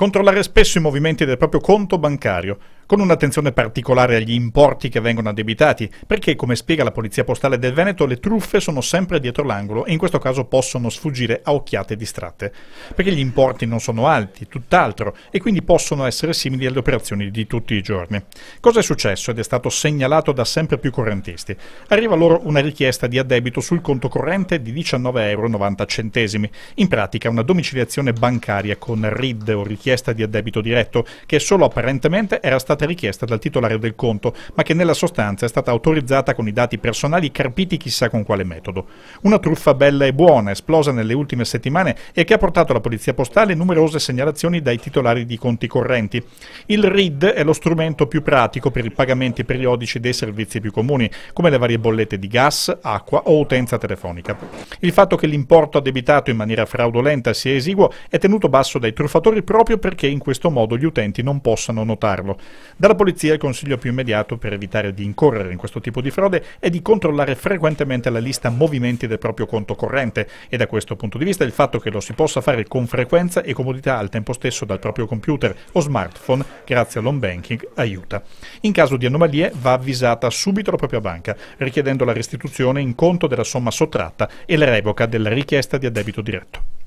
Controllare spesso i movimenti del proprio conto bancario con un'attenzione particolare agli importi che vengono addebitati, perché, come spiega la Polizia Postale del Veneto, le truffe sono sempre dietro l'angolo e in questo caso possono sfuggire a occhiate distratte, perché gli importi non sono alti, tutt'altro, e quindi possono essere simili alle operazioni di tutti i giorni. Cosa è successo ed è stato segnalato da sempre più correntisti? Arriva loro una richiesta di addebito sul conto corrente di 19,90 euro, in pratica una domiciliazione bancaria con RID o richiesta di addebito diretto, che solo apparentemente era stata stata richiesta dal titolare del conto, ma che nella sostanza è stata autorizzata con i dati personali carpiti chissà con quale metodo. Una truffa bella e buona, esplosa nelle ultime settimane e che ha portato alla Polizia Postale numerose segnalazioni dai titolari di conti correnti. Il RID è lo strumento più pratico per i pagamenti periodici dei servizi più comuni, come le varie bollette di gas, acqua o utenza telefonica. Il fatto che l'importo addebitato in maniera fraudolenta sia esiguo è tenuto basso dai truffatori proprio perché in questo modo gli utenti non possano notarlo. Dalla polizia il consiglio più immediato per evitare di incorrere in questo tipo di frode è di controllare frequentemente la lista movimenti del proprio conto corrente e da questo punto di vista il fatto che lo si possa fare con frequenza e comodità al tempo stesso dal proprio computer o smartphone grazie all'home banking aiuta. In caso di anomalie va avvisata subito la propria banca richiedendo la restituzione in conto della somma sottratta e la revoca della richiesta di addebito diretto.